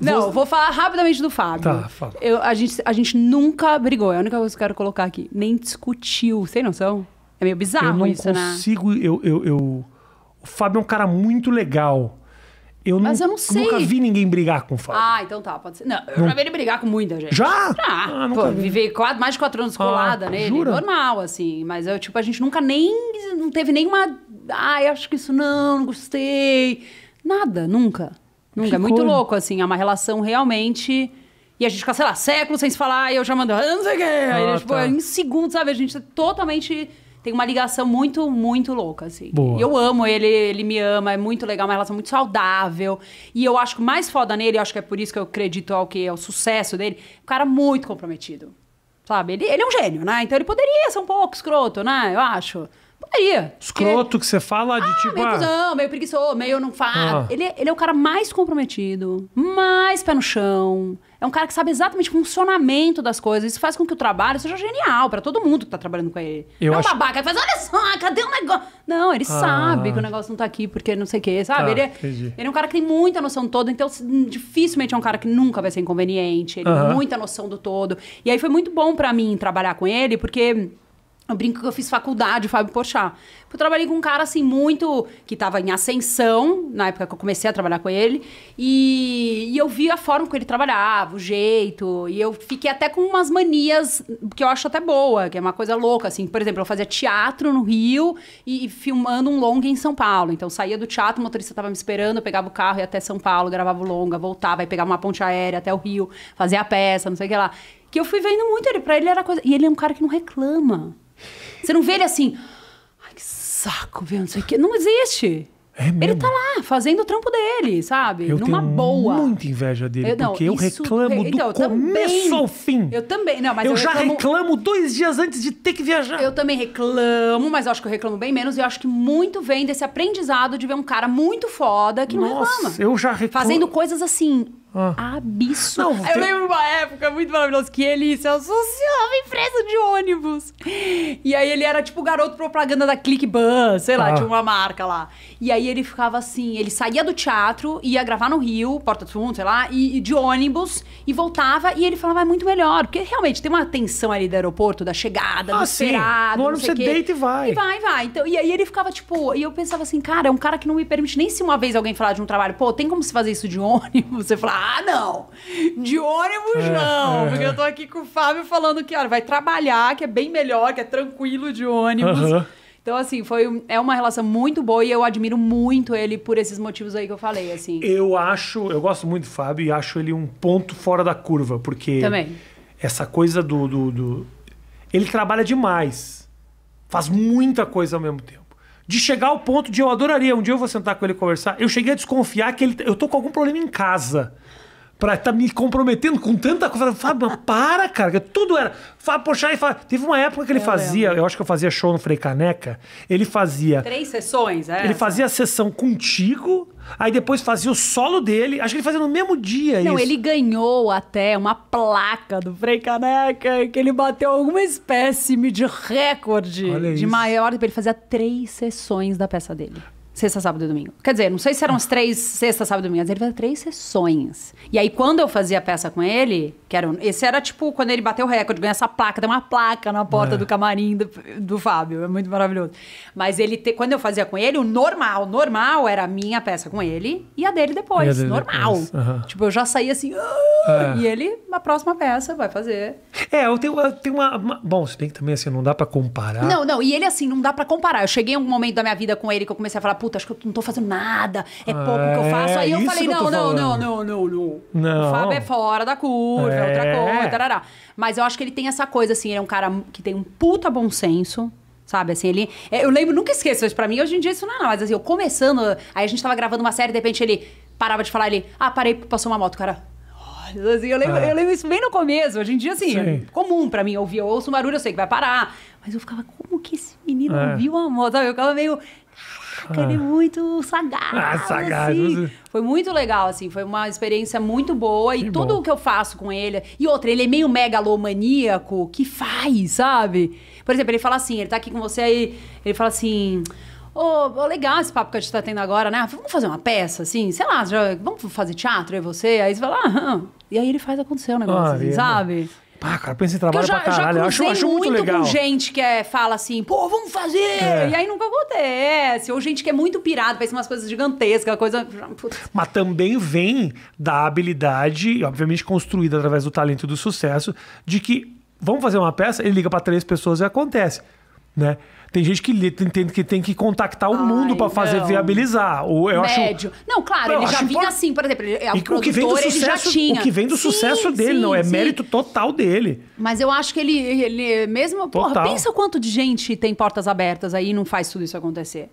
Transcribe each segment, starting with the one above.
Não, vou, falar rapidamente do Fábio. Tá, fala. Eu, a, gente, a gente nunca brigou, é a única coisa que eu quero colocar aqui. Nem discutiu, sem noção. É meio bizarro eu não isso, né? consigo, né? Eu, eu, eu... O Fábio é um cara muito legal. Eu Mas eu não sei. nunca vi ninguém brigar com o Fábio. Ah, então tá, pode ser. Não, eu não. já vi ele brigar com muita gente. Já? Já. Ah, Pô, quatro, mais de quatro anos ah, colada ah, nele. Jura? Normal, assim. Mas eu, tipo, a gente nunca nem. Não teve nenhuma. Ai, acho que isso não, não gostei. Nada, nunca. Nunca. É muito louco, assim. É uma relação realmente. E a gente fica, sei lá, séculos sem se falar, e eu já mando, ah, não sei o quê. Ah, Aí, tipo, tá. em segundos, sabe? A gente é totalmente. Tem uma ligação muito, muito louca, assim. Boa. Eu amo ele, ele me ama, é muito legal, uma relação muito saudável. E eu acho que o mais foda nele, eu acho que é por isso que eu acredito ao que é o sucesso dele, um cara muito comprometido. Sabe? Ele, ele é um gênio, né? Então ele poderia ser um pouco escroto, né? Eu acho putaria. Escroto ele... que você fala de ah, tipo. Meio cuzão, ah. meio preguiçoso, meio não fala. Ah. Ele, é, ele é o cara mais comprometido, mais pé no chão. É um cara que sabe exatamente o funcionamento das coisas. Isso faz com que o trabalho seja genial para todo mundo que tá trabalhando com ele. Eu não acho... é um babaca faz, olha só, cadê o negócio? Não, ele ah. sabe que o negócio não tá aqui porque não sei o quê, sabe? Tá, ele, é, ele, é um cara que tem muita noção toda, então dificilmente é um cara que nunca vai ser inconveniente. Ele tem uh -huh. muita noção do todo. E aí foi muito bom para mim trabalhar com ele, porque eu brinco que eu fiz faculdade, Fábio Porchat. Eu trabalhei com um cara, assim, muito... Que estava em ascensão, na época que eu comecei a trabalhar com ele. E, e eu vi a forma como ele trabalhava, o jeito. E eu fiquei até com umas manias que eu acho até boa. Que é uma coisa louca, assim. Por exemplo, eu fazia teatro no Rio e, e filmando um longa em São Paulo. Então, saía do teatro, o motorista estava me esperando, eu pegava o carro, ia até São Paulo, gravava o longa, voltava, e pegava uma ponte aérea até o Rio, fazia a peça, não sei o que lá. Que eu fui vendo muito ele. Pra ele era coisa. E ele é um cara que não reclama. Você não vê ele assim. Ai, que saco, velho, não sei o quê. Não existe. É mesmo? Ele tá lá, fazendo o trampo dele, sabe? Eu Numa tenho boa. muita inveja dele, eu, não, porque eu reclamo do então, começo também, ao fim. Eu também, não, mas eu, eu já reclamo... reclamo... dois dias antes de ter que viajar. Eu também reclamo, mas eu acho que eu reclamo bem menos. E eu acho que muito vem desse aprendizado de ver um cara muito foda que Nossa, não reclama. eu já reclamo. Fazendo coisas assim, ah. Absurdo. eu lembro lembro uma época muito maravilhosa que ele se associava em empresa de ônibus. E aí ele era tipo o garoto propaganda da ClickBus, sei lá, ah. tinha uma marca lá. E aí ele ficava assim, ele saía do teatro, ia gravar no Rio, Porta do fundo, sei lá, e, e de ônibus, e voltava, e ele falava, ah, é muito melhor. Porque realmente tem uma tensão ali do aeroporto, da chegada, ah, do sim. esperado. sei ônibus você deita e vai. E vai, vai. Então, e aí ele ficava tipo, e eu pensava assim, cara, é um cara que não me permite nem se uma vez alguém falar de um trabalho, pô, tem como se fazer isso de ônibus? Você fala, ah, não! De ônibus é, não! É. Porque eu tô aqui com o Fábio falando que, olha, vai trabalhar, que é bem melhor, que é tranquilo de ônibus. Uhum. Então, assim, foi, é uma relação muito boa e eu admiro muito ele por esses motivos aí que eu falei, assim. Eu acho, eu gosto muito do Fábio e acho ele um ponto fora da curva, porque... Também. Essa coisa do... do, do... Ele trabalha demais. Faz muita coisa ao mesmo tempo de chegar ao ponto de eu adoraria, um dia eu vou sentar com ele e conversar. Eu cheguei a desconfiar que ele, eu tô com algum problema em casa pra estar tá me comprometendo com tanta coisa. Fábio, para, cara. Tudo era. Fábio, poxa, fala... teve uma época que ele eu fazia, lembro. eu acho que eu fazia show no Frei Caneca. Ele fazia. Três sessões, é? Ele fazia a sessão contigo. Aí depois fazia o solo dele. Acho que ele fazia no mesmo dia Não, isso. ele ganhou até uma placa do Frei Caneca, que ele bateu alguma espécime de recorde Olha de isso. maior. Ele fazia três sessões da peça dele sexta, sábado e domingo. Quer dizer, não sei se eram as três sexta, sábado e domingo, mas ele fazia três sessões. E aí, quando eu fazia a peça com ele, que era, esse era tipo quando ele bateu o recorde, ganhou essa placa, tem uma placa na porta é. do camarim do, do, Fábio, é muito maravilhoso. Mas ele, te, quando eu fazia com ele, o normal, normal era a minha peça com ele e a dele depois, a dele normal. Depois. Uhum. Tipo, eu já saía assim, ah", é. e ele, na próxima peça, vai fazer. É, eu tenho, eu tenho uma, uma, Bom, se bem que também assim, não dá para comparar. Não, não, e ele assim, não dá para comparar. Eu cheguei em um momento da minha vida com ele que eu comecei a falar, puta, acho que eu não tô fazendo nada, é ah, pouco é, que eu faço. É aí eu falei, eu não, não, não, não, não, não, O Fábio é fora da curva, é outra é. coisa, tarará. Mas eu acho que ele tem essa coisa, assim, ele é um cara que tem um puta bom senso. Sabe, assim, ele. É, eu lembro, nunca esqueço isso pra mim, hoje em dia isso não é, não. Mas assim, eu começando. Aí a gente tava gravando uma série, de repente ele parava de falar, ele. Ah, parei, passou uma moto, cara. Assim, eu, lembro, ah. eu lembro isso bem no começo. Hoje em dia, assim, Sim. comum pra mim ouvir. Eu ouço um barulho, eu sei que vai parar. Mas eu ficava, como que esse menino é. viu a moto? Eu ficava meio ah. ele é muito sagaz. Ah, sagaz. Assim. Você... Foi muito legal, assim. Foi uma experiência muito boa. Que e bom. tudo o que eu faço com ele. E outra, ele é meio megalomaníaco que faz, sabe? Por exemplo, ele fala assim: ele tá aqui com você aí, ele fala assim. Ô, oh, legal esse papo que a gente tá tendo agora, né? Vamos fazer uma peça, assim? Sei lá, já, vamos fazer teatro, e você? Aí você fala, ah, hum. e aí ele faz acontecer o negócio, ah, assim, é sabe? Pá, cara, pensa em trabalho eu já, pra caralho. Eu, já acho, acho muito, muito legal. com gente que é, fala assim, pô, vamos fazer! É. E aí nunca acontece. Ou gente que é muito pirada, pensa umas coisas gigantescas, coisa. Putz. Mas também vem da habilidade, obviamente construída através do talento e do sucesso, de que vamos fazer uma peça, ele liga para três pessoas e acontece né? Tem gente que lê, tem, tem, que tem que contactar o Ai, mundo para fazer não. viabilizar. Ou eu Médio. Acho, não, claro, ele já vinha assim, por exemplo, ele, é e, o que vem do sucesso, O que vem do sim, sucesso dele, sim, não é sim. mérito total dele. Mas eu acho que ele, ele mesmo, porra, pensa o quanto de gente tem portas abertas aí e não faz tudo isso acontecer.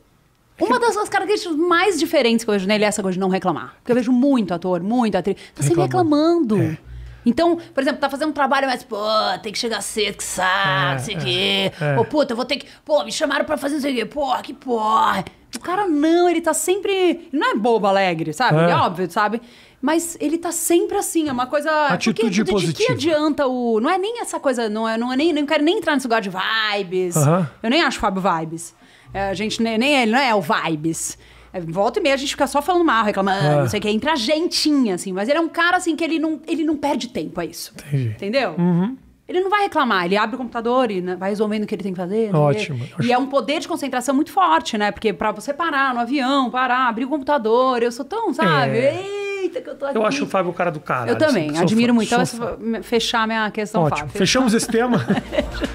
É Uma das, das, características mais diferentes que eu vejo nele é essa coisa de não reclamar. Porque eu vejo muito ator, muito atriz, tá sempre reclamando. reclamando. É. Então, por exemplo, tá fazendo um trabalho, mas, pô, tem que chegar cedo, que saco, é, não sei o é, quê. Ô, é. puta, eu vou ter que. Pô, me chamaram pra fazer não sei o quê. Porra, que porra. O cara não, ele tá sempre. não é bobo alegre, sabe? É. é óbvio, sabe? Mas ele tá sempre assim, é uma coisa. Atitude porque, positiva. que adianta o. Não é nem essa coisa, não é, não é nem. Não quero nem entrar nesse lugar de vibes. Eu nem acho o Fábio vibes. É, a gente nem, nem ele, não é o vibes. É, volta e meia a gente fica só falando mal, reclamando, é. não sei o que, entre a gentinha, assim. Mas ele é um cara, assim, que ele não, ele não perde tempo, é isso. Entendi. Entendeu? Uhum. Ele não vai reclamar, ele abre o computador e né, vai resolvendo o que ele tem que fazer. Né? Ótimo. E é um poder de concentração muito forte, né? Porque para você parar no avião, parar, abrir o computador, eu sou tão, sabe? É. Eita, que eu tô aqui. Eu acho o Fábio o cara do cara. Eu assim, também, admiro fã, muito. Então, fechar minha questão, Ótimo. Fábio. Fechamos esse tema.